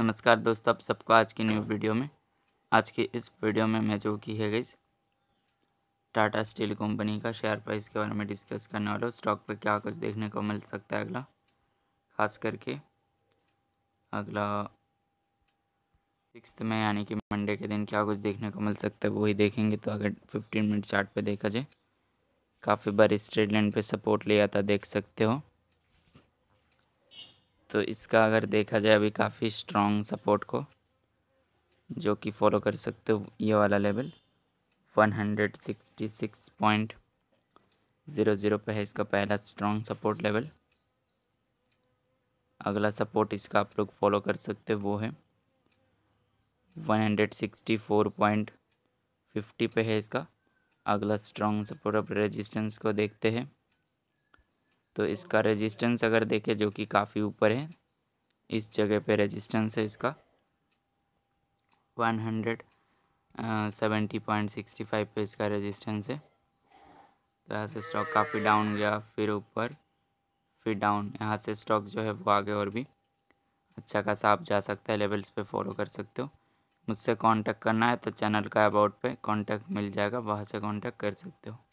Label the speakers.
Speaker 1: नमस्कार दोस्तों आप सबको आज की न्यू वीडियो में आज की इस वीडियो में मैं जो की है गई टाटा स्टील कंपनी का शेयर प्राइस के बारे में डिस्कस करने वाला हूँ स्टॉक पर क्या कुछ देखने को मिल सकता है अगला खास करके अगला सिक्स में यानी कि मंडे के दिन क्या कुछ देखने को मिल सकता है वही देखेंगे तो अगर फिफ्टीन मिनट चार्ट पे देखा जाए काफ़ी बार स्ट्रेट लाइन पर सपोर्ट लिया था देख सकते हो तो इसका अगर देखा जाए अभी काफ़ी स्ट्रॉन्ग सपोर्ट को जो कि फॉलो कर सकते हो ये वाला लेवल 166.00 पे है इसका पहला स्ट्रॉन्ग सपोर्ट लेवल अगला सपोर्ट इसका आप लोग फॉलो कर सकते हो वो है 164.50 पे है इसका अगला स्ट्रॉन्ग सपोर्ट अब रेजिस्टेंस को देखते हैं तो इसका रेजिस्टेंस अगर देखें जो कि काफ़ी ऊपर है इस जगह पे रेजिस्टेंस है इसका one hundred seventy point sixty five पे इसका रेजिस्टेंस है तो यहाँ से स्टॉक काफ़ी डाउन गया फिर ऊपर फिर डाउन यहाँ से स्टॉक जो है वो आगे और भी अच्छा खासा आप जा सकते हैं लेवल्स पे फॉलो कर सकते हो मुझसे कांटेक्ट करना है तो चैनल का अबाउट पे कांटेक्ट मिल जाएगा वहाँ से कांटेक्ट कर सकते हो